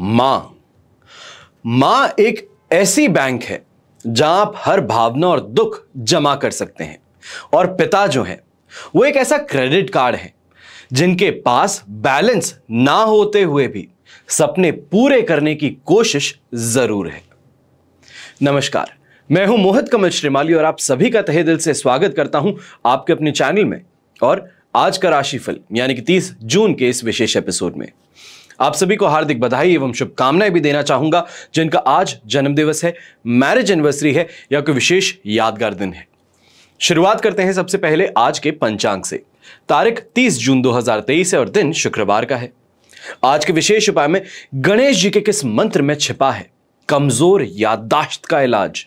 मां मां एक ऐसी बैंक है जहां आप हर भावना और दुख जमा कर सकते हैं और पिता जो है वो एक ऐसा क्रेडिट कार्ड है जिनके पास बैलेंस ना होते हुए भी सपने पूरे करने की कोशिश जरूर है नमस्कार मैं हूं मोहित कमल श्रीमाली और आप सभी का तहे दिल से स्वागत करता हूं आपके अपने चैनल में और आज का राशिफल यानी कि 30 जून के इस विशेष एपिसोड में आप सभी को हार्दिक बधाई एवं शुभकामनाएं भी देना चाहूंगा जिनका आज जन्मदिवस है मैरिज एनिवर्सरी है या कोई विशेष यादगार दिन है शुरुआत करते हैं सबसे पहले आज के पंचांग से तारीख 30 जून 2023 है और दिन शुक्रवार का है आज के विशेष उपाय में गणेश जी के किस मंत्र में छिपा है कमजोर याददाश्त का इलाज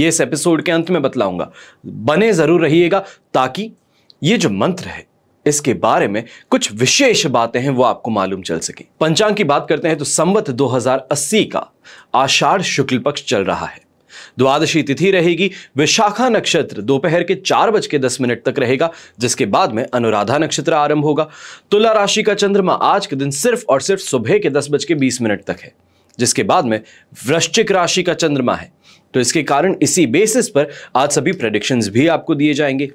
ये इस एपिसोड के अंत में बतलाऊंगा बने जरूर रहिएगा ताकि ये जो मंत्र है इसके बारे में कुछ विशेष बातें हैं वो आपको मालूम चल सके पंचांग की बात करते हैं तो संवत 2080 का आषाढ़ शुक्ल पक्ष चल रहा है द्वादशी तिथि रहेगी विशाखा नक्षत्र दोपहर के चार बज के दस मिनट तक रहेगा जिसके बाद में अनुराधा नक्षत्र आरंभ होगा तुला राशि का चंद्रमा आज के दिन सिर्फ और सिर्फ सुबह के दस बज के बीस मिनट तक है जिसके बाद में वृश्चिक राशि का चंद्रमा है तो इसके कारण इसी बेसिस पर आज सभी प्रडिक्शंस भी आपको दिए जाएंगे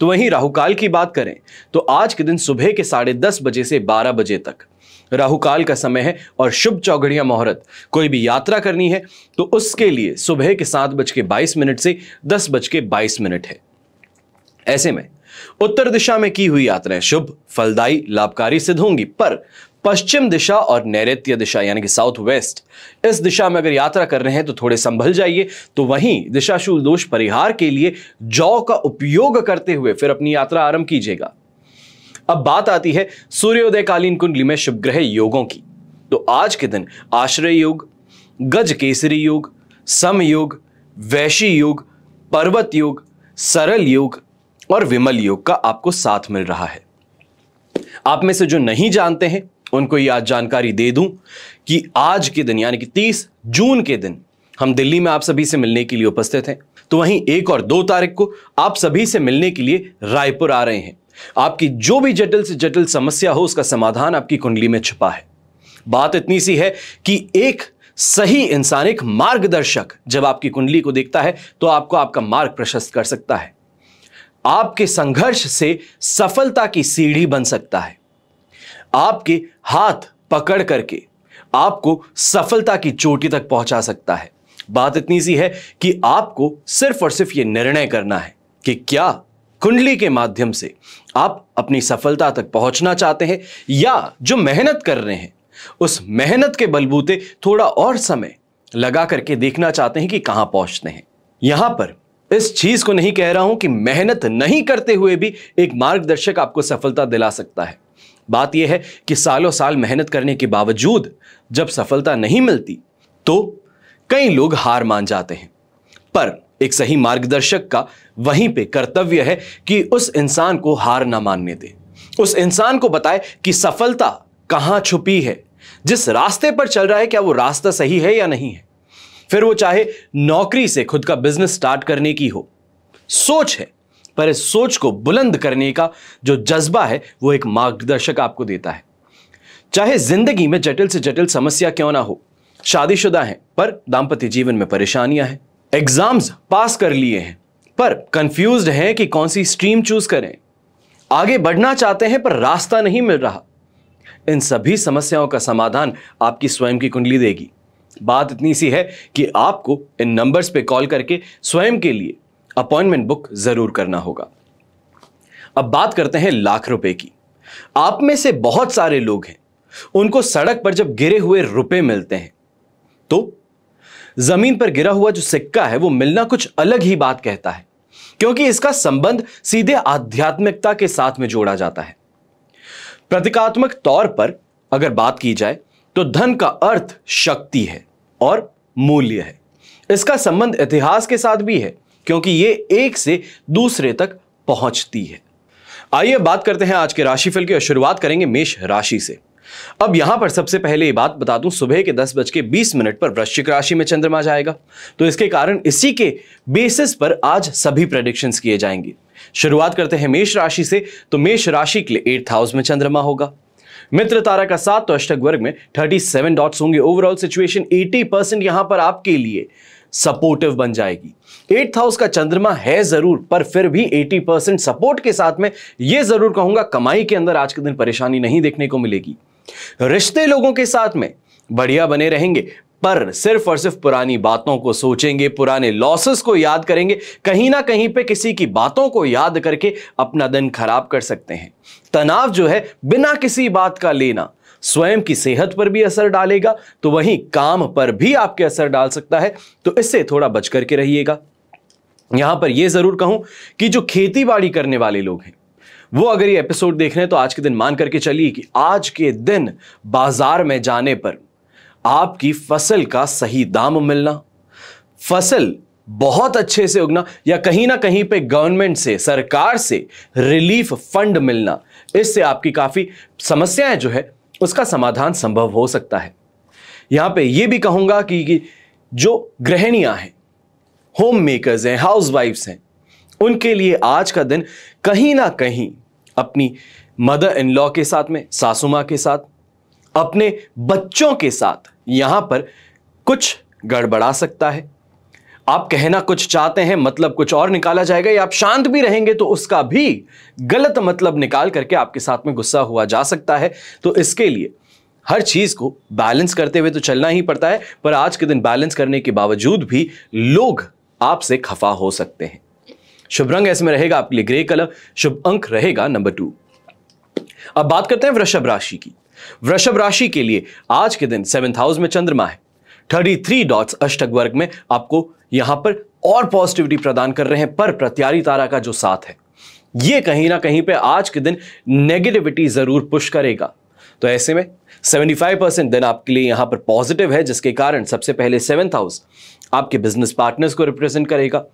तो वहीं राहु काल की बात करें तो आज के दिन सुबह के साढ़े दस बजे से बारह बजे तक राहु काल का समय है और शुभ चौघड़िया मुहूर्त कोई भी यात्रा करनी है तो उसके लिए सुबह के सात बज के बाईस मिनट से दस बज के बाईस मिनट है ऐसे में उत्तर दिशा में की हुई यात्राएं शुभ फलदायी लाभकारी सिद्ध होंगी पर पश्चिम दिशा और नैऋत्य दिशा यानी कि साउथ वेस्ट इस दिशा में अगर यात्रा कर रहे हैं तो थोड़े संभल जाइए तो वहीं दिशाशूल दोष परिहार के लिए जौ का उपयोग करते हुए फिर अपनी यात्रा आरंभ कीजिएगा अब बात आती है सूर्योदयकालीन कुंडली में शुभ ग्रह योगों की तो आज के दिन आश्रय योग गज केसरी योग समयोग वैशी योग पर्वत योग सरल योग और विमल योग का आपको साथ मिल रहा है आप में से जो नहीं जानते हैं उनको ये आज जानकारी दे दूं कि आज के दिन यानी कि 30 जून के दिन हम दिल्ली में आप सभी से मिलने के लिए उपस्थित हैं तो वहीं एक और दो तारीख को आप सभी से मिलने के लिए रायपुर आ रहे हैं आपकी जो भी जटिल से जटिल समस्या हो उसका समाधान आपकी कुंडली में छुपा है बात इतनी सी है कि एक सही इंसान एक मार्गदर्शक जब आपकी कुंडली को देखता है तो आपको आपका मार्ग प्रशस्त कर सकता है आपके संघर्ष से सफलता की सीढ़ी बन सकता है आपके हाथ पकड़ करके आपको सफलता की चोटी तक पहुंचा सकता है बात इतनी सी है कि आपको सिर्फ और सिर्फ यह निर्णय करना है कि क्या कुंडली के माध्यम से आप अपनी सफलता तक पहुंचना चाहते हैं या जो मेहनत कर रहे हैं उस मेहनत के बलबूते थोड़ा और समय लगा करके देखना चाहते हैं कि कहां पहुंचते हैं यहां पर इस चीज को नहीं कह रहा हूं कि मेहनत नहीं करते हुए भी एक मार्गदर्शक आपको सफलता दिला सकता है बात यह है कि सालों साल मेहनत करने के बावजूद जब सफलता नहीं मिलती तो कई लोग हार मान जाते हैं पर एक सही मार्गदर्शक का वहीं पे कर्तव्य है कि उस इंसान को हार ना मानने दे उस इंसान को बताए कि सफलता कहां छुपी है जिस रास्ते पर चल रहा है क्या वो रास्ता सही है या नहीं है फिर वो चाहे नौकरी से खुद का बिजनेस स्टार्ट करने की हो सोच है पर इस सोच को बुलंद करने का जो जज्बा है वो एक मार्गदर्शक आपको देता है चाहे जिंदगी में जटिल से जटिल समस्या क्यों ना हो शादीशुदा हैं पर दाम्पत्य जीवन में परेशानियां हैं एग्जाम्स पास कर लिए हैं पर कंफ्यूज हैं कि कौन सी स्ट्रीम चूज करें आगे बढ़ना चाहते हैं पर रास्ता नहीं मिल रहा इन सभी समस्याओं का समाधान आपकी स्वयं की कुंडली देगी बात इतनी सी है कि आपको इन नंबर्स पे कॉल करके स्वयं के लिए अपॉइंटमेंट बुक जरूर करना होगा अब बात करते हैं लाख रुपए की आप में से बहुत सारे लोग हैं उनको सड़क पर जब गिरे हुए रुपए मिलते हैं तो जमीन पर गिरा हुआ जो सिक्का है वो मिलना कुछ अलग ही बात कहता है क्योंकि इसका संबंध सीधे आध्यात्मिकता के साथ में जोड़ा जाता है प्रतीकात्मक तौर पर अगर बात की जाए तो धन का अर्थ शक्ति है और मूल्य है इसका संबंध इतिहास के साथ भी है क्योंकि ये एक से दूसरे तक पहुंचती है आइए बात करते हैं आज के राशिफल की शुरुआत करेंगे मेष राशि से अब यहां पर सबसे पहले ये बात बता दूं सुबह के दस बज के बीस मिनट पर वृश्चिक राशि में चंद्रमा जाएगा तो इसके कारण इसी के बेसिस पर आज सभी प्रडिक्शंस किए जाएंगे शुरुआत करते हैं मेष राशि से तो मेष राशि के लिए एट्थ हाउस में चंद्रमा होगा मित्र तारा का साथ तो अष्टक वर्ग में 37 डॉट्स होंगे ओवरऑल सिचुएशन 80 परसेंट यहां पर आपके लिए सपोर्टिव बन जाएगी एट्थ हाउस का चंद्रमा है जरूर पर फिर भी 80 परसेंट सपोर्ट के साथ में यह जरूर कहूंगा कमाई के अंदर आज के दिन परेशानी नहीं देखने को मिलेगी रिश्ते लोगों के साथ में बढ़िया बने रहेंगे पर सिर्फ और सिर्फ पुरानी बातों को सोचेंगे पुराने लॉसेस को याद करेंगे कहीं ना कहीं पे किसी की बातों को याद करके अपना दिन खराब कर सकते हैं तनाव जो है बिना किसी बात का लेना स्वयं की सेहत पर भी असर डालेगा तो वहीं काम पर भी आपके असर डाल सकता है तो इससे थोड़ा बच करके रहिएगा यहां पर यह जरूर कहूं कि जो खेती बाड़ी करने वाले लोग हैं वो अगर ये एपिसोड देख रहे हैं तो आज के दिन मान करके चलिए कि आज के दिन बाजार में जाने पर आपकी फसल का सही दाम मिलना फसल बहुत अच्छे से उगना या कहीं ना कहीं पे गवर्नमेंट से सरकार से रिलीफ फंड मिलना इससे आपकी काफ़ी समस्याएं जो है उसका समाधान संभव हो सकता है यहाँ पे ये भी कहूँगा कि, जो गृहिणियाँ हैं होम मेकर्स हैं हाउस वाइफ्स हैं उनके लिए आज का दिन कहीं ना कहीं अपनी मदर इन लॉ के साथ में सासू माँ के साथ अपने बच्चों के साथ यहाँ पर कुछ गड़बड़ा सकता है आप कहना कुछ चाहते हैं मतलब कुछ और निकाला जाएगा या आप शांत भी रहेंगे तो उसका भी गलत मतलब निकाल करके आपके साथ में गुस्सा हुआ जा सकता है तो इसके लिए हर चीज़ को बैलेंस करते हुए तो चलना ही पड़ता है पर आज के दिन बैलेंस करने के बावजूद भी लोग आपसे खफा हो सकते हैं शुभ रंग ऐसे में रहेगा आपके लिए ग्रे कलर शुभ अंक रहेगा नंबर टू अब बात करते हैं वृषभ राशि की वृषभ राशि के लिए आज के दिन सेवेंथ हाउस में चंद्रमा है थर्टी थ्री डॉट्स अष्टक वर्ग में आपको यहां पर और पॉजिटिविटी प्रदान कर रहे हैं पर प्रत्यारी तारा का जो साथ है ये कहीं ना कहीं पे आज के दिन नेगेटिविटी जरूर पुश करेगा तो ऐसे में 75 परसेंट दिन आपके लिए यहां पर पॉजिटिव है जिसके कारण सबसे पहले सेवेंथ हाउस आपके बिजनेस पार्टनर्स को रिप्रेजेंट करेगा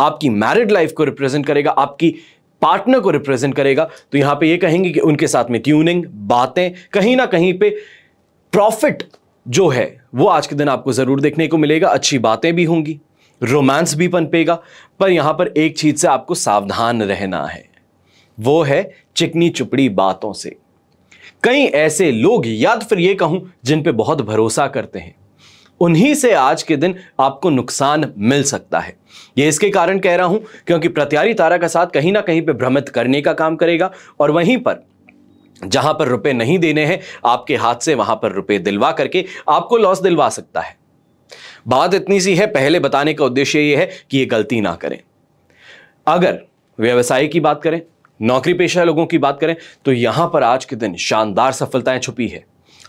आपकी मैरिड लाइफ को रिप्रेजेंट करेगा आपकी पार्टनर को रिप्रेजेंट करेगा तो यहां पे ये कहेंगे कि उनके साथ में ट्यूनिंग बातें कहीं ना कहीं पे प्रॉफिट जो है वो आज के दिन आपको जरूर देखने को मिलेगा अच्छी बातें भी होंगी रोमांस भी पनपेगा पर यहां पर एक चीज़ से आपको सावधान रहना है वो है चिकनी चुपड़ी बातों से कई ऐसे लोग या तो फिर ये कहूं जिन पे बहुत भरोसा करते हैं उन्हीं से आज के दिन आपको नुकसान मिल सकता है ये इसके कारण कह रहा हूं क्योंकि प्रत्यारी तारा का साथ कहीं ना कहीं पे भ्रमित करने का काम करेगा और वहीं पर जहां पर रुपए नहीं देने हैं आपके हाथ से वहां पर रुपए दिलवा करके आपको लॉस दिलवा सकता है बात इतनी सी है पहले बताने का उद्देश्य यह है कि ये गलती ना करें अगर व्यवसाय की बात करें नौकरी पेशा लोगों की बात करें तो यहां पर आज के दिन शानदार सफलताएं छुपी है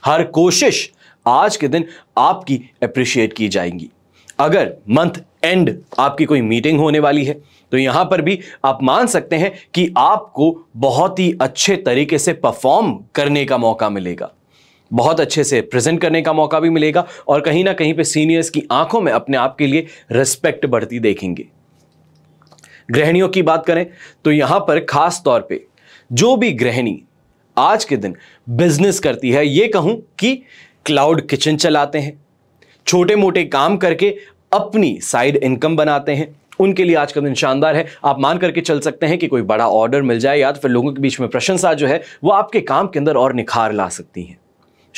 हर कोशिश आज के दिन आपकी अप्रिशिएट की जाएंगी अगर मंथ एंड आपकी कोई मीटिंग होने वाली है तो यहां पर भी आप मान सकते हैं कि आपको बहुत ही अच्छे तरीके से परफॉर्म करने का मौका मिलेगा बहुत अच्छे से प्रेजेंट करने का मौका भी मिलेगा और कहीं ना कहीं पे सीनियर्स की आंखों में अपने आप के लिए रिस्पेक्ट बढ़ती देखेंगे ग्रहणियों की बात करें तो यहां पर खास तौर पे जो भी ग्रहणी आज के दिन बिजनेस करती है ये कहूं कि क्लाउड किचन चलाते हैं छोटे मोटे काम करके अपनी साइड इनकम बनाते हैं उनके लिए आज का दिन शानदार है आप मान करके चल सकते हैं कि कोई बड़ा ऑर्डर मिल जाए या तो फिर लोगों के बीच में प्रशंसा जो है वो आपके काम के अंदर और निखार ला सकती हैं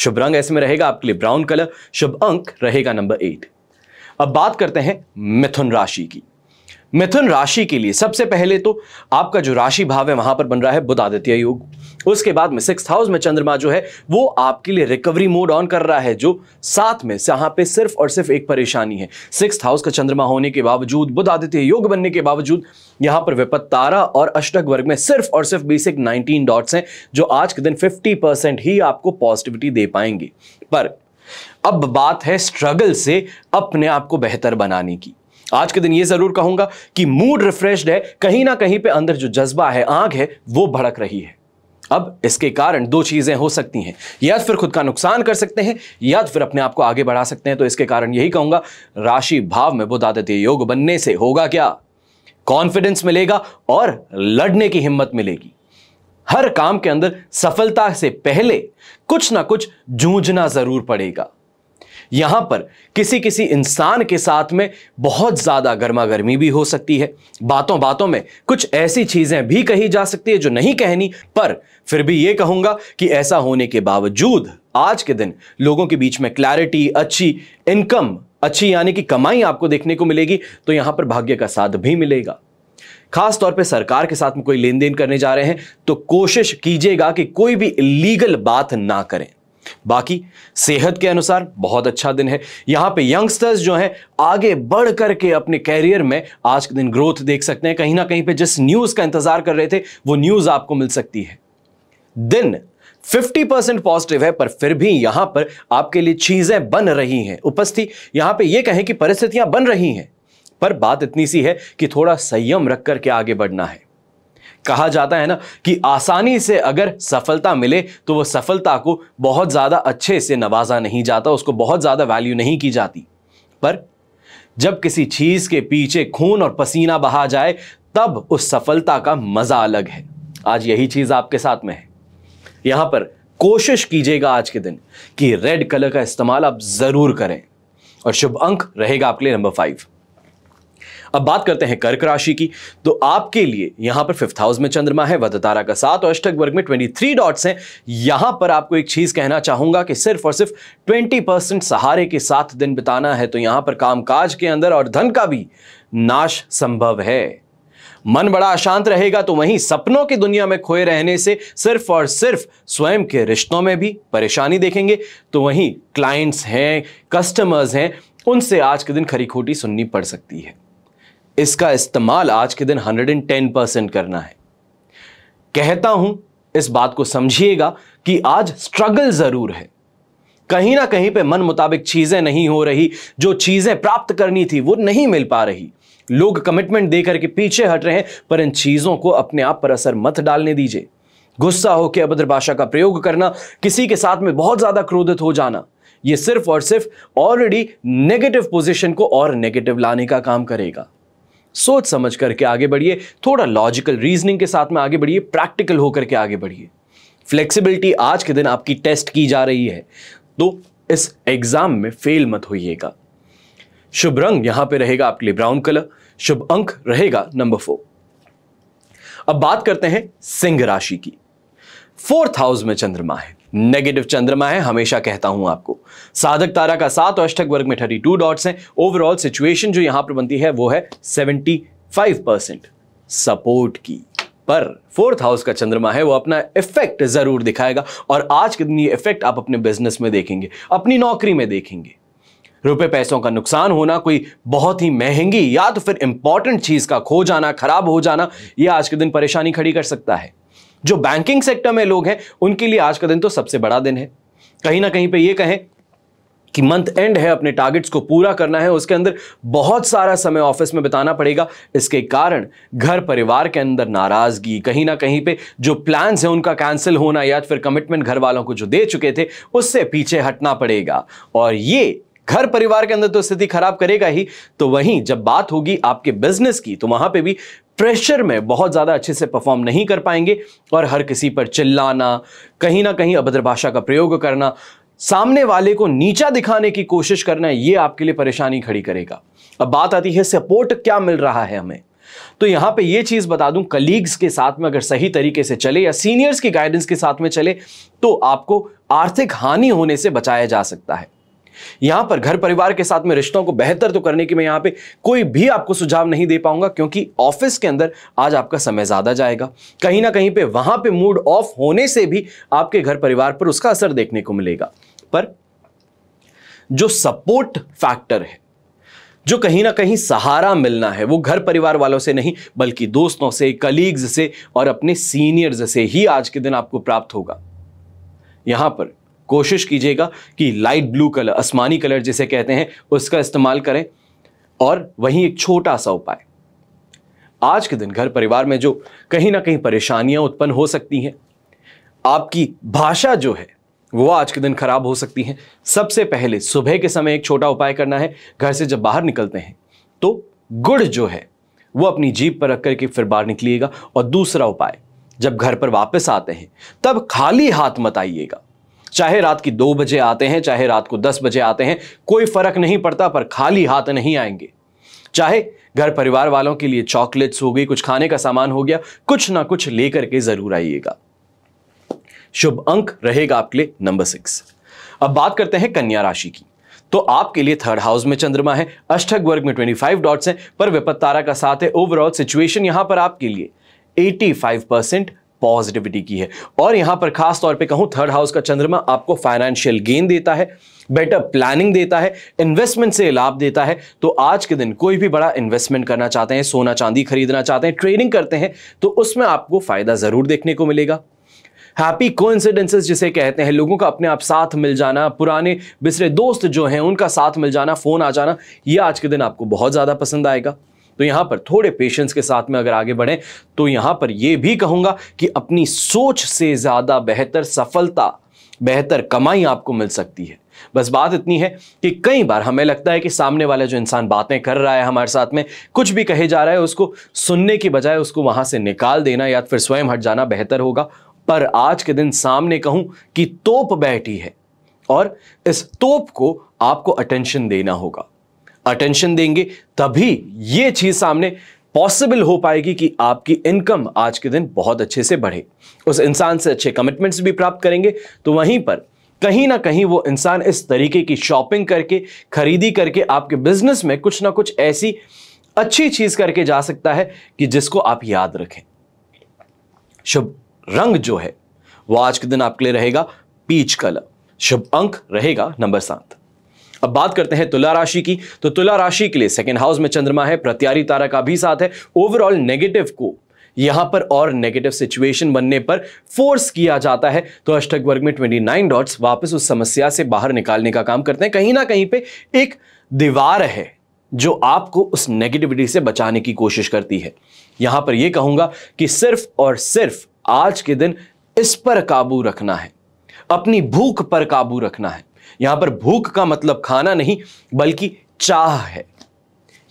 शुभ रंग ऐसे में रहेगा आपके लिए ब्राउन कलर शुभ अंक रहेगा नंबर एट अब बात करते हैं मिथुन राशि की मिथुन राशि के लिए सबसे पहले तो आपका जो राशि भाव है वहां पर बन रहा है बुध आदित्य योग उसके बाद में सिक्स हाउस में चंद्रमा जो है वो आपके लिए रिकवरी मोड ऑन कर रहा है जो साथ में यहां पे सिर्फ और सिर्फ एक परेशानी है सिक्स हाउस का चंद्रमा होने के बावजूद बुध आदित्य योग बनने के बावजूद यहां पर विपत्तारा और अष्टक वर्ग में सिर्फ और सिर्फ बेसिक नाइनटीन डॉट्स हैं जो आज के दिन फिफ्टी ही आपको पॉजिटिविटी दे पाएंगे पर अब बात है स्ट्रगल से अपने आप को बेहतर बनाने की आज के दिन ये जरूर कहूंगा कि मूड रिफ्रेश्ड है कहीं ना कहीं पे अंदर जो जज्बा है आग है वो भड़क रही है अब इसके कारण दो चीज़ें हो सकती हैं या तो फिर खुद का नुकसान कर सकते हैं या तो फिर अपने आप को आगे बढ़ा सकते हैं तो इसके कारण यही कहूंगा राशि भाव में बुध आदित्य योग बनने से होगा क्या कॉन्फिडेंस मिलेगा और लड़ने की हिम्मत मिलेगी हर काम के अंदर सफलता से पहले कुछ ना कुछ जूझना जरूर पड़ेगा यहाँ पर किसी किसी इंसान के साथ में बहुत ज़्यादा गर्मा गर्मी भी हो सकती है बातों बातों में कुछ ऐसी चीज़ें भी कही जा सकती है जो नहीं कहनी पर फिर भी ये कहूँगा कि ऐसा होने के बावजूद आज के दिन लोगों के बीच में क्लैरिटी अच्छी इनकम अच्छी यानी कि कमाई आपको देखने को मिलेगी तो यहाँ पर भाग्य का साथ भी मिलेगा खास तौर पे सरकार के साथ में कोई लेन देन करने जा रहे हैं तो कोशिश कीजिएगा कि कोई भी इलीगल बात ना करें बाकी सेहत के अनुसार बहुत अच्छा दिन है यहाँ पे यंगस्टर्स जो हैं आगे बढ़ करके अपने कैरियर में आज के दिन ग्रोथ देख सकते हैं कहीं ना कहीं पे जिस न्यूज़ का इंतजार कर रहे थे वो न्यूज़ आपको मिल सकती है दिन 50 परसेंट पॉजिटिव है पर फिर भी यहां पर आपके लिए चीजें बन रही हैं उपस्थिति यहां पे ये कहें कि परिस्थितियां बन रही हैं पर बात इतनी सी है कि थोड़ा संयम रख करके आगे बढ़ना है कहा जाता है ना कि आसानी से अगर सफलता मिले तो वह सफलता को बहुत ज़्यादा अच्छे से नवाजा नहीं जाता उसको बहुत ज़्यादा वैल्यू नहीं की जाती पर जब किसी चीज़ के पीछे खून और पसीना बहा जाए तब उस सफलता का मज़ा अलग है आज यही चीज़ आपके साथ में है यहां पर कोशिश कीजिएगा आज के दिन कि रेड कलर का इस्तेमाल आप ज़रूर करें और शुभ अंक रहेगा आपके लिए नंबर फाइव अब बात करते हैं कर्क राशि की तो आपके लिए यहां पर फिफ्थ हाउस में चंद्रमा है वधतारा का सात और अष्टक वर्ग में ट्वेंटी थ्री डॉट्स हैं यहां पर आपको एक चीज कहना चाहूंगा कि सिर्फ और सिर्फ ट्वेंटी परसेंट सहारे के साथ दिन बिताना है तो यहां पर कामकाज के अंदर और धन का भी नाश संभव है मन बड़ा अशांत रहेगा तो वहीं सपनों की दुनिया में खोए रहने से सिर्फ और सिर्फ स्वयं के रिश्तों में भी परेशानी देखेंगे तो वहीं क्लाइंट्स हैं कस्टमर्स हैं उनसे आज के दिन खरी खोटी सुननी पड़ सकती है इसका इस्तेमाल आज के दिन 110 परसेंट करना है कहता हूं इस बात को समझिएगा कि आज स्ट्रगल जरूर है कहीं ना कहीं पे मन मुताबिक चीजें नहीं हो रही जो चीजें प्राप्त करनी थी वो नहीं मिल पा रही लोग कमिटमेंट देकर के पीछे हट रहे हैं पर इन चीजों को अपने आप पर असर मत डालने दीजिए गुस्सा होकर अभद्र भाषा का प्रयोग करना किसी के साथ में बहुत ज्यादा क्रोधित हो जाना ये सिर्फ और सिर्फ ऑलरेडी नेगेटिव पोजीशन को और नेगेटिव लाने का काम करेगा सोच समझ करके आगे बढ़िए थोड़ा लॉजिकल रीजनिंग के साथ में आगे बढ़िए प्रैक्टिकल होकर के आगे बढ़िए फ्लेक्सिबिलिटी आज के दिन आपकी टेस्ट की जा रही है तो इस एग्जाम में फेल मत होइएगा शुभ रंग यहां पे रहेगा आपके लिए ब्राउन कलर शुभ अंक रहेगा नंबर फोर अब बात करते हैं सिंह राशि की फोर्थ हाउस में चंद्रमा है नेगेटिव चंद्रमा है हमेशा कहता हूं आपको साधक तारा का सात और अष्टक वर्ग में थर्टी टू डॉट्स हैं ओवरऑल सिचुएशन जो यहां पर बनती है वो है सेवेंटी फाइव परसेंट सपोर्ट की पर फोर्थ हाउस का चंद्रमा है वो अपना इफेक्ट जरूर दिखाएगा और आज के दिन ये इफेक्ट आप अपने बिजनेस में देखेंगे अपनी नौकरी में देखेंगे रुपए पैसों का नुकसान होना कोई बहुत ही महंगी या तो फिर इंपॉर्टेंट चीज का खो जाना खराब हो जाना ये आज के दिन परेशानी खड़ी कर सकता है जो बैंकिंग सेक्टर में लोग हैं उनके लिए आज का दिन तो सबसे बड़ा दिन है कहीं ना कहीं पे ये कहें कि मंथ एंड है अपने टारगेट्स को पूरा करना है उसके अंदर बहुत सारा समय ऑफिस में बिताना पड़ेगा इसके कारण घर परिवार के अंदर नाराजगी कहीं ना कहीं पे जो प्लान्स हैं उनका कैंसिल होना या फिर कमिटमेंट घर वालों को जो दे चुके थे उससे पीछे हटना पड़ेगा और ये घर परिवार के अंदर तो स्थिति खराब करेगा ही तो वहीं जब बात होगी आपके बिजनेस की तो वहां पे भी प्रेशर में बहुत ज़्यादा अच्छे से परफॉर्म नहीं कर पाएंगे और हर किसी पर चिल्लाना कहीं ना कहीं अभद्र भाषा का प्रयोग करना सामने वाले को नीचा दिखाने की कोशिश करना ये आपके लिए परेशानी खड़ी करेगा अब बात आती है सपोर्ट क्या मिल रहा है हमें तो यहां पे यह चीज बता दूं कलीग्स के साथ में अगर सही तरीके से चले या सीनियर्स की गाइडेंस के साथ में चले तो आपको आर्थिक हानि होने से बचाया जा सकता है यहां पर घर परिवार के साथ में रिश्तों को बेहतर तो करने की मैं यहां पे कोई भी आपको सुझाव नहीं दे पाऊंगा क्योंकि ऑफिस के अंदर आज आपका समय ज़्यादा जाएगा कहीं ना कहीं पे वहां पे मूड ऑफ होने से भी आपके घर परिवार पर उसका असर देखने को मिलेगा पर जो सपोर्ट फैक्टर है जो कहीं ना कहीं सहारा मिलना है वो घर परिवार वालों से नहीं बल्कि दोस्तों से कलीग्स से और अपने सीनियर्स से ही आज के दिन आपको प्राप्त होगा यहां पर कोशिश कीजिएगा कि लाइट ब्लू कलर आसमानी कलर जिसे कहते हैं उसका इस्तेमाल करें और वहीं एक छोटा सा उपाय आज के दिन घर परिवार में जो कहीं ना कहीं परेशानियां उत्पन्न हो सकती हैं आपकी भाषा जो है वो आज के दिन खराब हो सकती है सबसे पहले सुबह के समय एक छोटा उपाय करना है घर से जब बाहर निकलते हैं तो गुड़ जो है वो अपनी जीप पर रख करके फिर बाहर निकलिएगा और दूसरा उपाय जब घर पर वापस आते हैं तब खाली हाथ मत आइएगा चाहे रात की दो बजे आते हैं चाहे रात को दस बजे आते हैं कोई फर्क नहीं पड़ता पर खाली हाथ नहीं आएंगे चाहे घर परिवार वालों के लिए चॉकलेट्स हो गई कुछ खाने का सामान हो गया कुछ ना कुछ लेकर के जरूर आइएगा शुभ अंक रहेगा आपके लिए नंबर सिक्स अब बात करते हैं कन्या राशि की तो आपके लिए थर्ड हाउस में चंद्रमा है अष्टक वर्ग में 25 डॉट्स हैं पर विपत्तारा का साथ है ओवरऑल सिचुएशन यहां पर आपके लिए 85 परसेंट पॉजिटिविटी की है और यहां पर खास तौर पे कहूं थर्ड हाउस का चंद्रमा आपको फाइनेंशियल गेन देता है बेटर प्लानिंग देता है इन्वेस्टमेंट से लाभ देता है तो आज के दिन कोई भी बड़ा इन्वेस्टमेंट करना चाहते हैं सोना चांदी खरीदना चाहते हैं ट्रेडिंग करते हैं तो उसमें आपको फायदा जरूर देखने को मिलेगा हैप्पी को जिसे कहते हैं लोगों का अपने आप साथ मिल जाना पुराने बिसरे दोस्त जो हैं उनका साथ मिल जाना फ़ोन आ जाना ये आज के दिन आपको बहुत ज़्यादा पसंद आएगा तो यहां पर थोड़े पेशेंस के साथ में अगर आगे बढ़े तो यहां पर यह भी कहूंगा कि अपनी सोच से ज़्यादा बेहतर सफलता बेहतर कमाई आपको मिल सकती है बस बात इतनी है कि कई बार हमें लगता है कि सामने वाला जो इंसान बातें कर रहा है हमारे साथ में कुछ भी कहे जा रहा है उसको सुनने की बजाय उसको वहां से निकाल देना या फिर स्वयं हट जाना बेहतर होगा पर आज के दिन सामने कहूं कि तोप बैठी है और इस तोप को आपको अटेंशन देना होगा अटेंशन देंगे तभी ये चीज़ सामने पॉसिबल हो पाएगी कि आपकी इनकम आज के दिन बहुत अच्छे से बढ़े उस इंसान से अच्छे कमिटमेंट्स भी प्राप्त करेंगे तो वहीं पर कहीं ना कहीं वो इंसान इस तरीके की शॉपिंग करके खरीदी करके आपके बिजनेस में कुछ ना कुछ ऐसी अच्छी चीज करके जा सकता है कि जिसको आप याद रखें शुभ रंग जो है वो आज के दिन आपके लिए रहेगा पीच कलर शुभ अंक रहेगा नंबर सात अब बात करते हैं तुला राशि की तो तुला राशि के लिए सेकेंड हाउस में चंद्रमा है प्रत्यारी तारा का भी साथ है ओवरऑल नेगेटिव को यहां पर और नेगेटिव सिचुएशन बनने पर फोर्स किया जाता है तो अष्टक वर्ग में 29 डॉट्स वापस उस समस्या से बाहर निकालने का काम करते हैं कहीं ना कहीं पे एक दीवार है जो आपको उस नेगेटिविटी से बचाने की कोशिश करती है यहां पर यह कहूंगा कि सिर्फ और सिर्फ आज के दिन इस पर काबू रखना है अपनी भूख पर काबू रखना है यहां पर भूख का मतलब खाना नहीं बल्कि चाह है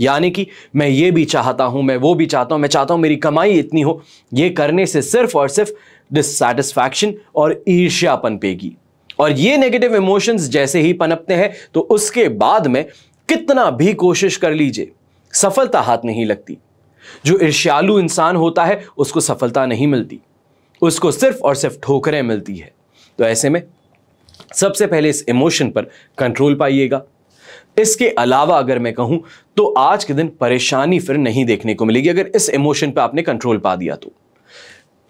यानी कि मैं ये भी चाहता हूं मैं वो भी चाहता हूं मैं चाहता हूं मेरी कमाई इतनी हो ये करने से सिर्फ और सिर्फ डिससेटिस्फैक्शन और ईर्ष्या पेगी और ये नेगेटिव इमोशंस जैसे ही पनपते हैं तो उसके बाद में कितना भी कोशिश कर लीजिए सफलता हाथ नहीं लगती जो ईर्ष्यालु इंसान होता है उसको सफलता नहीं मिलती उसको सिर्फ और सिर्फ ठोकरें मिलती है तो ऐसे में सबसे पहले इस इमोशन पर कंट्रोल पाइएगा इसके अलावा अगर मैं कहूं तो आज के दिन परेशानी फिर नहीं देखने को मिलेगी अगर इस इमोशन पर आपने कंट्रोल पा दिया तो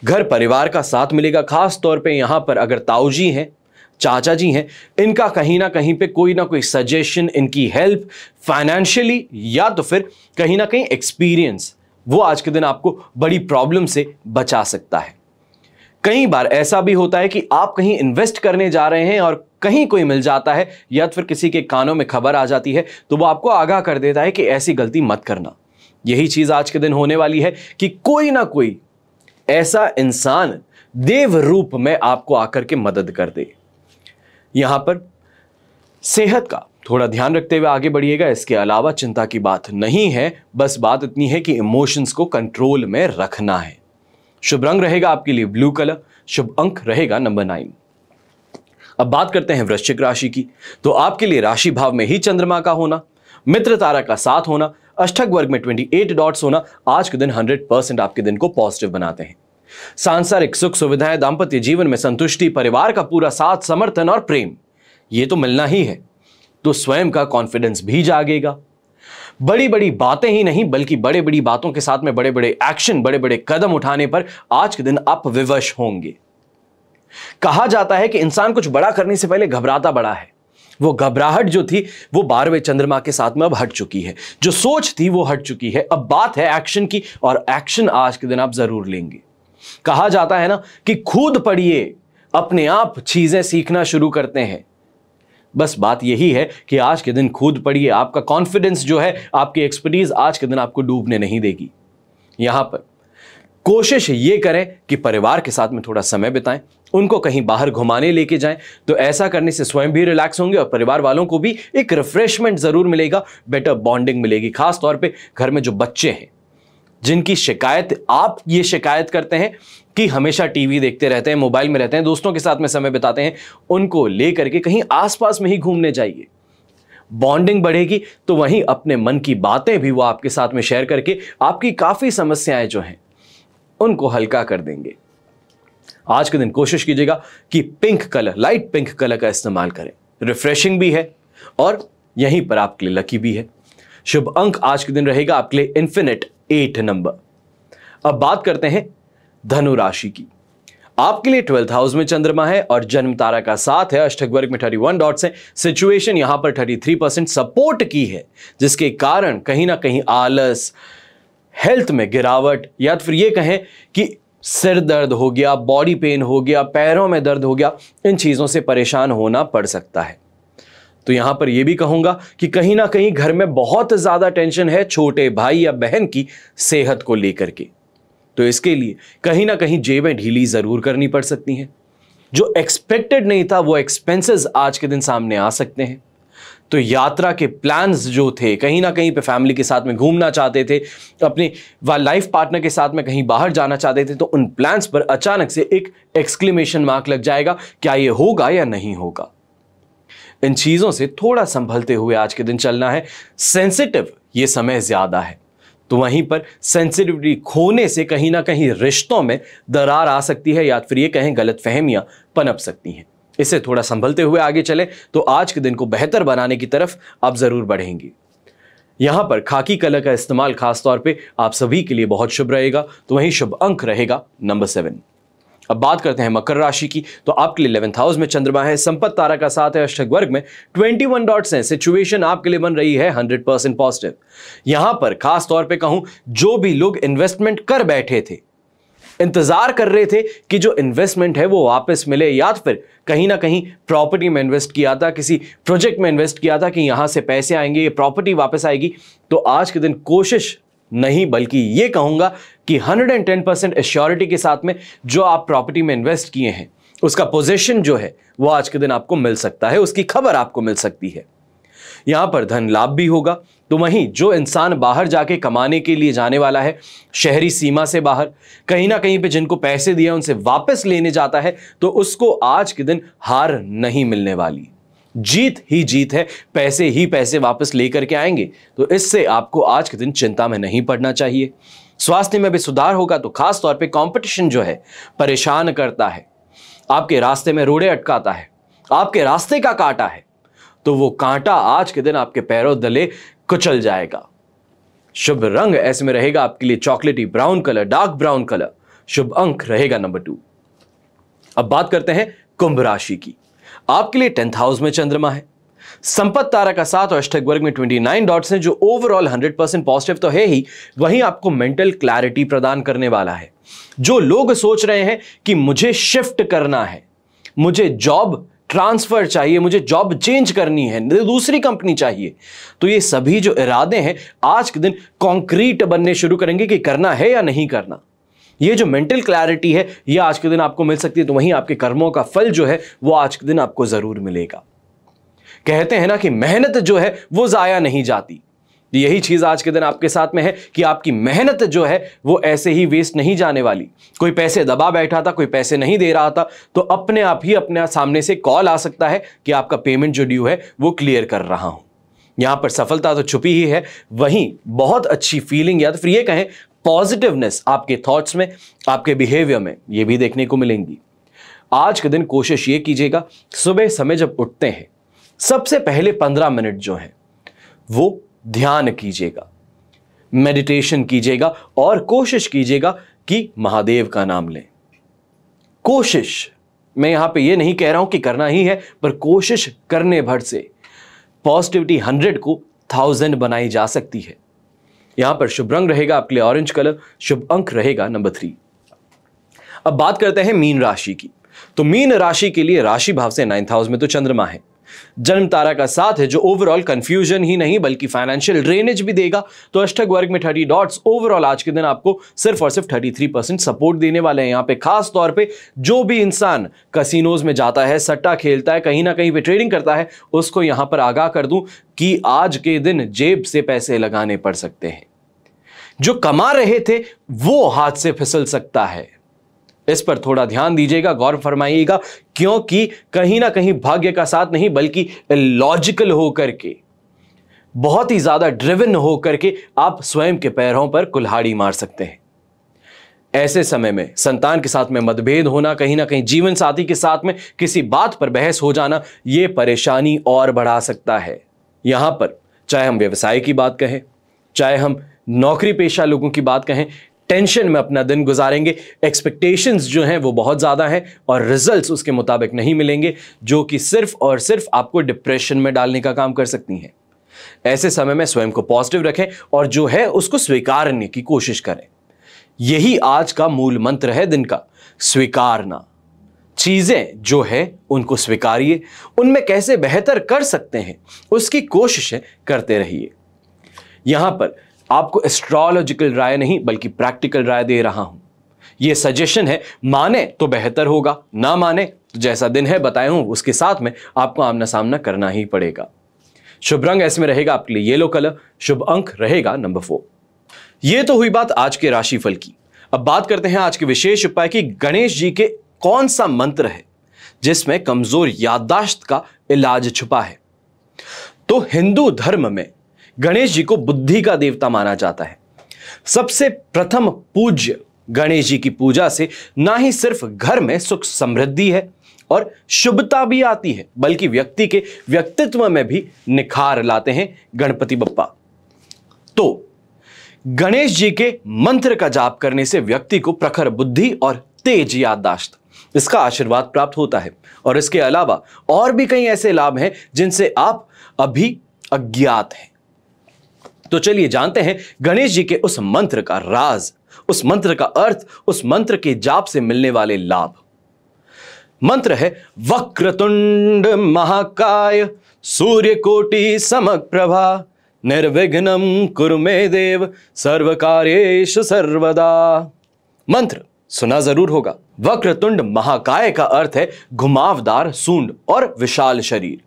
घर परिवार का साथ मिलेगा खास तौर पे यहां पर अगर ताऊजी हैं चाचा जी हैं इनका कहीं ना कहीं पे कोई ना कोई सजेशन इनकी हेल्प फाइनेंशियली या तो फिर कहीं ना कहीं एक्सपीरियंस वो आज के दिन आपको बड़ी प्रॉब्लम से बचा सकता है कई बार ऐसा भी होता है कि आप कहीं इन्वेस्ट करने जा रहे हैं और कहीं कोई मिल जाता है या तो फिर किसी के कानों में खबर आ जाती है तो वो आपको आगाह कर देता है कि ऐसी गलती मत करना यही चीज़ आज के दिन होने वाली है कि कोई ना कोई ऐसा इंसान देव रूप में आपको आकर के मदद कर दे यहां पर सेहत का थोड़ा ध्यान रखते हुए आगे बढ़िएगा इसके अलावा चिंता की बात नहीं है बस बात इतनी है कि इमोशंस को कंट्रोल में रखना है शुभ रंग रहेगा आपके लिए ब्लू कलर शुभ अंक रहेगा नंबर नाइन अब बात करते हैं वृश्चिक राशि की तो आपके लिए राशि भाव में ही चंद्रमा का होना मित्र तारा का साथ होना अष्टक वर्ग में 28 डॉट्स होना आज के दिन 100 परसेंट आपके दिन को पॉजिटिव बनाते हैं सांसारिक सुख सुविधाएं दाम्पत्य जीवन में संतुष्टि परिवार का पूरा साथ समर्थन और प्रेम ये तो मिलना ही है तो स्वयं का कॉन्फिडेंस भी जागेगा बड़ी बड़ी बातें ही नहीं बल्कि बड़े बड़ी बातों के साथ में बड़े बड़े एक्शन बड़े बड़े कदम उठाने पर आज के दिन आप विवश होंगे कहा जाता है कि इंसान कुछ बड़ा करने से पहले घबराता बड़ा है वो घबराहट जो थी वो बारहवें चंद्रमा के साथ में अब हट चुकी है जो सोच थी वो हट चुकी है अब बात है एक्शन की और एक्शन आज के दिन आप जरूर लेंगे कहा जाता है ना कि खुद पढ़िए अपने आप चीजें सीखना शुरू करते हैं बस बात यही है कि आज के दिन खुद पड़िए आपका कॉन्फिडेंस जो है आपकी एक्सपर्टीज आज के दिन आपको डूबने नहीं देगी यहां पर कोशिश ये करें कि परिवार के साथ में थोड़ा समय बिताएं उनको कहीं बाहर घुमाने लेके जाएं तो ऐसा करने से स्वयं भी रिलैक्स होंगे और परिवार वालों को भी एक रिफ्रेशमेंट ज़रूर मिलेगा बेटर बॉन्डिंग मिलेगी खास तौर पे घर में जो बच्चे हैं जिनकी शिकायत आप ये शिकायत करते हैं कि हमेशा टीवी देखते रहते हैं मोबाइल में रहते हैं दोस्तों के साथ में समय बिताते हैं उनको लेकर के कहीं आसपास में ही घूमने जाइए बॉन्डिंग बढ़ेगी तो वहीं अपने मन की बातें भी वो आपके साथ में शेयर करके आपकी काफ़ी समस्याएं जो हैं उनको हल्का कर देंगे आज के दिन कोशिश कीजिएगा कि pink colour light pink colour का इस्तेमाल करें रिफ्रेशिंग भी है और यहीं पर आपके लिए लकी भी है शुभ अंक आज के दिन रहेगा आपके लिए इन्फिनिट एट नंबर अब बात करते हैं धनु राशि की आपके लिए ट्वेल्थ हाउस में चंद्रमा है और जन्म तारा का साथ है अष्टक वर्ग में थर्टी वन डॉट्स हैं सिचुएशन यहां पर थर्टी थ्री परसेंट सपोर्ट की है जिसके कारण कहीं ना कहीं आलस हेल्थ में गिरावट या तो फिर ये कहें कि सिर दर्द हो गया बॉडी पेन हो गया पैरों में दर्द हो गया इन चीज़ों से परेशान होना पड़ सकता है तो यहां पर यह भी कहूंगा कि कहीं ना कहीं घर में बहुत ज़्यादा टेंशन है छोटे भाई या बहन की सेहत को लेकर के तो इसके लिए कहीं ना कहीं जेबें ढीली ज़रूर करनी पड़ सकती हैं जो एक्सपेक्टेड नहीं था वो एक्सपेंसेस आज के दिन सामने आ सकते हैं तो यात्रा के प्लान्स जो थे कहीं ना कहीं पे फैमिली के साथ में घूमना चाहते थे अपने व लाइफ पार्टनर के साथ में कहीं बाहर जाना चाहते थे तो उन प्लान्स पर अचानक से एक एक्सक्लेमेशन मार्क लग जाएगा क्या ये होगा या नहीं होगा इन चीज़ों से थोड़ा संभलते हुए आज के दिन चलना है सेंसिटिव ये समय ज़्यादा है तो वहीं पर सेंसिटिविटी खोने से कहीं ना कहीं रिश्तों में दरार आ सकती है या फिर ये कहें गलत फहमियाँ पनप सकती हैं इसे थोड़ा संभलते हुए आगे चले तो आज के दिन को बेहतर बनाने की तरफ आप ज़रूर बढ़ेंगे यहाँ पर खाकी कलर का इस्तेमाल खासतौर पर आप सभी के लिए बहुत शुभ रहेगा तो वहीं शुभ अंक रहेगा नंबर सेवन अब बात करते हैं मकर राशि की तो आपके लिए इलेवंथ हाउस में चंद्रमा है संपत तारा का साथ है अष्टक वर्ग में ट्वेंटी वन डॉट्स हैं सिचुएशन आपके लिए बन रही है हंड्रेड परसेंट पॉजिटिव यहां पर खास तौर पे कहूं जो भी लोग इन्वेस्टमेंट कर बैठे थे इंतजार कर रहे थे कि जो इन्वेस्टमेंट है वो वापस मिले या तो फिर कहीं ना कहीं प्रॉपर्टी में इन्वेस्ट किया था किसी प्रोजेक्ट में इन्वेस्ट किया था कि यहां से पैसे आएंगे ये प्रॉपर्टी वापस आएगी तो आज के दिन कोशिश नहीं बल्कि ये कहूंगा कि 110 परसेंट एश्योरिटी के साथ में जो आप प्रॉपर्टी में इन्वेस्ट किए हैं उसका पोजीशन जो है वो आज के दिन आपको मिल सकता है उसकी खबर आपको मिल सकती है यहां पर धन लाभ भी होगा तो वहीं जो इंसान बाहर जाके कमाने के लिए जाने वाला है शहरी सीमा से बाहर कहीं ना कहीं पे जिनको पैसे दिए उनसे वापस लेने जाता है तो उसको आज के दिन हार नहीं मिलने वाली जीत ही जीत है पैसे ही पैसे वापस लेकर के आएंगे तो इससे आपको आज के दिन चिंता में नहीं पड़ना चाहिए स्वास्थ्य में भी सुधार होगा तो खास तौर पे कंपटीशन जो है परेशान करता है आपके रास्ते में रोड़े अटकाता है आपके रास्ते का कांटा है तो वो कांटा आज के दिन आपके पैरों दले कुचल जाएगा शुभ रंग ऐसे में रहेगा आपके लिए चॉकलेटी brown colour dark brown colour शुभ अंक रहेगा नंबर टू अब बात करते हैं कुंभ राशि की आपके लिए टेंथ हाउस में चंद्रमा है संपत तारा का साथ और अष्टक वर्ग में 29 डॉट्स हैं जो ओवरऑल 100 परसेंट पॉजिटिव तो है ही वहीं आपको मेंटल क्लैरिटी प्रदान करने वाला है जो लोग सोच रहे हैं कि मुझे शिफ्ट करना है मुझे जॉब ट्रांसफर चाहिए मुझे जॉब चेंज करनी है दूसरी कंपनी चाहिए तो ये सभी जो इरादे हैं आज के दिन कॉन्क्रीट बनने शुरू करेंगे कि करना है या नहीं करना ये जो मेंटल क्लैरिटी है ये आज के दिन आपको मिल सकती है तो वहीं आपके कर्मों का फल जो है वो आज के दिन आपको ज़रूर मिलेगा कहते हैं ना कि मेहनत जो है वो ज़ाया नहीं जाती यही चीज़ आज के दिन आपके साथ में है कि आपकी मेहनत जो है वो ऐसे ही वेस्ट नहीं जाने वाली कोई पैसे दबा बैठा था कोई पैसे नहीं दे रहा था तो अपने आप ही अपने सामने से कॉल आ सकता है कि आपका पेमेंट जो ड्यू है वो क्लियर कर रहा हूं यहां पर सफलता तो छुपी ही है वहीं बहुत अच्छी फीलिंग या तो फिर ये कहें पॉजिटिवनेस आपके थॉट्स में आपके बिहेवियर में ये भी देखने को मिलेंगी आज के दिन कोशिश ये कीजिएगा सुबह समय जब उठते हैं सबसे पहले पंद्रह मिनट जो है वो ध्यान कीजिएगा मेडिटेशन कीजिएगा और कोशिश कीजिएगा कि महादेव का नाम लें कोशिश मैं यहां पे ये नहीं कह रहा हूं कि करना ही है पर कोशिश करने भर से पॉजिटिविटी हंड्रेड को थाउजेंड बनाई जा सकती है यहाँ पर शुभ रंग रहेगा आपके लिए ऑरेंज कलर शुभ अंक रहेगा नंबर थ्री अब बात करते हैं मीन राशि की तो मीन राशि के लिए राशि भाव से नाइन्थ हाउस में तो चंद्रमा है जन्म तारा का साथ है जो ओवरऑल कंफ्यूजन ही नहीं बल्कि फाइनेंशियल ड्रेनेज भी देगा तो अष्टक वर्ग में थर्टी डॉट्स ओवरऑल आज के दिन आपको सिर्फ और सिर्फ थर्टी थ्री परसेंट सपोर्ट देने वाले हैं यहाँ पे खास तौर पे जो भी इंसान कसिनोज में जाता है सट्टा खेलता है कहीं ना कहीं पे ट्रेडिंग करता है उसको यहां पर आगाह कर दूं कि आज के दिन जेब से पैसे लगाने पड़ सकते हैं जो कमा रहे थे वो हाथ से फिसल सकता है इस पर थोड़ा ध्यान दीजिएगा गौर फरमाइएगा क्योंकि कहीं ना कहीं भाग्य का साथ नहीं बल्कि लॉजिकल होकर के बहुत ही ज्यादा ड्रिवन होकर के आप स्वयं के पैरों पर कुल्हाड़ी मार सकते हैं ऐसे समय में संतान के साथ में मतभेद होना कहीं ना कहीं जीवन साथी के साथ में किसी बात पर बहस हो जाना ये परेशानी और बढ़ा सकता है यहां पर चाहे हम व्यवसाय की बात कहें चाहे हम नौकरी पेशा लोगों की बात कहें टेंशन में अपना दिन गुजारेंगे एक्सपेक्टेशंस जो हैं वो बहुत ज़्यादा हैं और रिजल्ट्स उसके मुताबिक नहीं मिलेंगे जो कि सिर्फ और सिर्फ आपको डिप्रेशन में डालने का काम कर सकती हैं ऐसे समय में स्वयं को पॉजिटिव रखें और जो है उसको स्वीकारने की कोशिश करें यही आज का मूल मंत्र है दिन का स्वीकारना चीज़ें जो है उनको स्वीकारिए उनमें कैसे बेहतर कर सकते हैं उसकी कोशिशें करते रहिए यहाँ पर आपको एस्ट्रोलॉजिकल राय नहीं बल्कि प्रैक्टिकल राय दे रहा हूं यह सजेशन है माने तो बेहतर होगा ना माने तो जैसा दिन है बताया हूं उसके साथ में आपको आमना सामना करना ही पड़ेगा शुभ रंग ऐसे में रहेगा आपके लिए येलो कलर शुभ अंक रहेगा नंबर फोर यह तो हुई बात आज के राशिफल की अब बात करते हैं आज के विशेष उपाय की गणेश जी के कौन सा मंत्र है जिसमें कमजोर याददाश्त का इलाज छुपा है तो हिंदू धर्म में गणेश जी को बुद्धि का देवता माना जाता है सबसे प्रथम पूज्य गणेश जी की पूजा से ना ही सिर्फ घर में सुख समृद्धि है और शुभता भी आती है बल्कि व्यक्ति के व्यक्तित्व में भी निखार लाते हैं गणपति बप्पा तो गणेश जी के मंत्र का जाप करने से व्यक्ति को प्रखर बुद्धि और तेज याददाश्त इसका आशीर्वाद प्राप्त होता है और इसके अलावा और भी कई ऐसे लाभ हैं जिनसे आप अभी अज्ञात हैं तो चलिए जानते हैं गणेश जी के उस मंत्र का राज उस मंत्र का अर्थ उस मंत्र के जाप से मिलने वाले लाभ मंत्र है वक्रतुंड महाकाय सूर्य कोटि समक प्रभा निर्विघ्नम कुरुमे देव सर्व कार्येश सर्वदा मंत्र सुना जरूर होगा वक्रतुंड महाकाय का अर्थ है घुमावदार सूंड और विशाल शरीर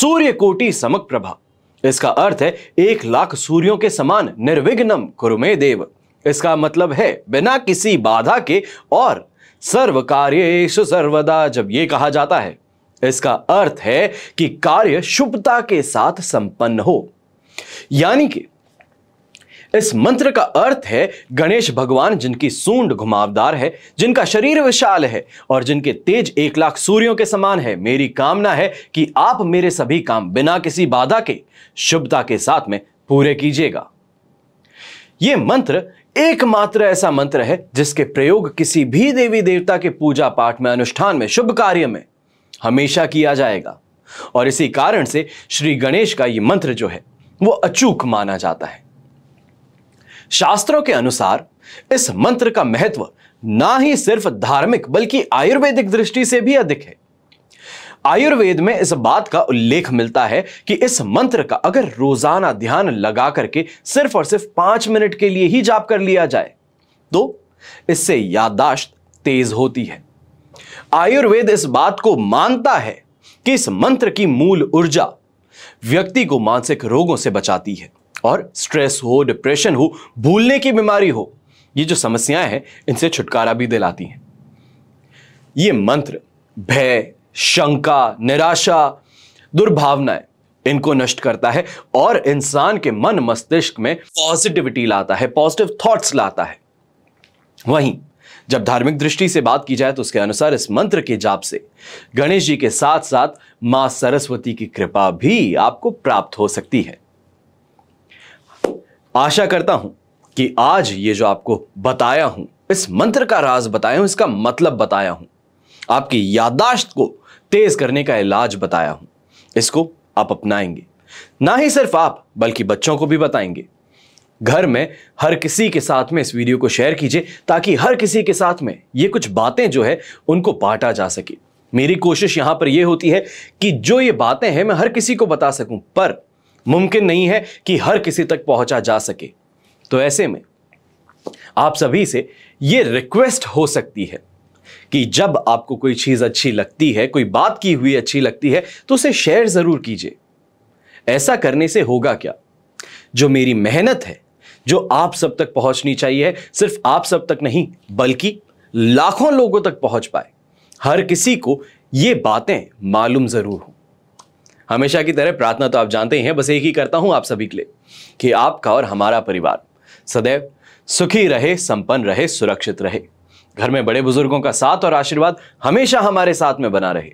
सूर्य कोटि समक प्रभा इसका अर्थ है एक लाख सूर्यों के समान निर्विघ्नम कुरुमे देव इसका मतलब है बिना किसी बाधा के और सर्व कार्य सर्वदा जब ये कहा जाता है इसका अर्थ है कि कार्य शुभता के साथ संपन्न हो यानी कि इस मंत्र का अर्थ है गणेश भगवान जिनकी सूंड घुमावदार है जिनका शरीर विशाल है और जिनके तेज एक लाख सूर्यों के समान है मेरी कामना है कि आप मेरे सभी काम बिना किसी बाधा के शुभता के साथ में पूरे कीजिएगा यह मंत्र एकमात्र ऐसा मंत्र है जिसके प्रयोग किसी भी देवी देवता के पूजा पाठ में अनुष्ठान में शुभ कार्य में हमेशा किया जाएगा और इसी कारण से श्री गणेश का यह मंत्र जो है वो अचूक माना जाता है शास्त्रों के अनुसार इस मंत्र का महत्व ना ही सिर्फ धार्मिक बल्कि आयुर्वेदिक दृष्टि से भी अधिक है आयुर्वेद में इस बात का उल्लेख मिलता है कि इस मंत्र का अगर रोजाना ध्यान लगा करके सिर्फ और सिर्फ पांच मिनट के लिए ही जाप कर लिया जाए तो इससे याददाश्त तेज होती है आयुर्वेद इस बात को मानता है कि इस मंत्र की मूल ऊर्जा व्यक्ति को मानसिक रोगों से बचाती है और स्ट्रेस हो डिप्रेशन हो भूलने की बीमारी हो ये जो समस्याएं हैं इनसे छुटकारा भी दिलाती हैं ये मंत्र भय शंका निराशा दुर्भावनाएं इनको नष्ट करता है और इंसान के मन मस्तिष्क में पॉजिटिविटी लाता है पॉजिटिव थॉट्स लाता है वहीं जब धार्मिक दृष्टि से बात की जाए तो उसके अनुसार इस मंत्र के जाप से गणेश जी के साथ साथ मां सरस्वती की कृपा भी आपको प्राप्त हो सकती है आशा करता हूं कि आज ये जो आपको बताया हूं इस मंत्र का राज बताया हूं इसका मतलब बताया हूं आपकी यादाश्त को तेज करने का इलाज बताया हूं इसको आप अपनाएंगे ना ही सिर्फ आप बल्कि बच्चों को भी बताएंगे घर में हर किसी के साथ में इस वीडियो को शेयर कीजिए ताकि हर किसी के साथ में ये कुछ बातें जो है उनको बांटा जा सके मेरी कोशिश यहां पर यह होती है कि जो ये बातें हैं मैं हर किसी को बता सकूं पर मुमकिन नहीं है कि हर किसी तक पहुंचा जा सके तो ऐसे में आप सभी से यह रिक्वेस्ट हो सकती है कि जब आपको कोई चीज़ अच्छी लगती है कोई बात की हुई अच्छी लगती है तो उसे शेयर ज़रूर कीजिए ऐसा करने से होगा क्या जो मेरी मेहनत है जो आप सब तक पहुंचनी चाहिए सिर्फ आप सब तक नहीं बल्कि लाखों लोगों तक पहुंच पाए हर किसी को ये बातें मालूम ज़रूर हों हमेशा की तरह प्रार्थना तो आप जानते ही हैं बस एक ही करता हूं आप सभी के लिए कि आपका और हमारा परिवार सदैव सुखी रहे संपन्न रहे सुरक्षित रहे घर में बड़े बुजुर्गों का साथ और आशीर्वाद हमेशा हमारे साथ में बना रहे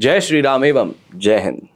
जय श्री राम एवं जय हिंद